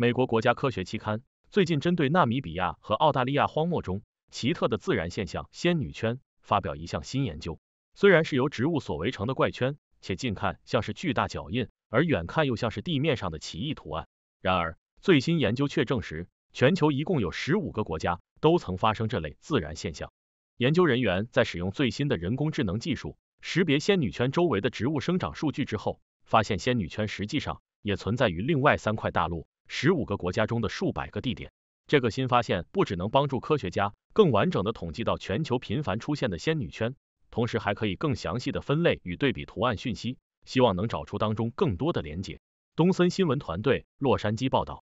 美国国家科学期刊最近针对纳米比亚和澳大利亚荒漠中奇特的自然现象“仙女圈”发表一项新研究。虽然是由植物所围成的怪圈，且近看像是巨大脚印，而远看又像是地面上的奇异图案。然而，最新研究却证实，全球一共有十五个国家都曾发生这类自然现象。研究人员在使用最新的人工智能技术识别仙女圈周围的植物生长数据之后，发现仙女圈实际上也存在于另外三块大陆。十五个国家中的数百个地点，这个新发现不只能帮助科学家更完整地统计到全球频繁出现的仙女圈，同时还可以更详细的分类与对比图案讯息，希望能找出当中更多的连结。东森新闻团队，洛杉矶报道。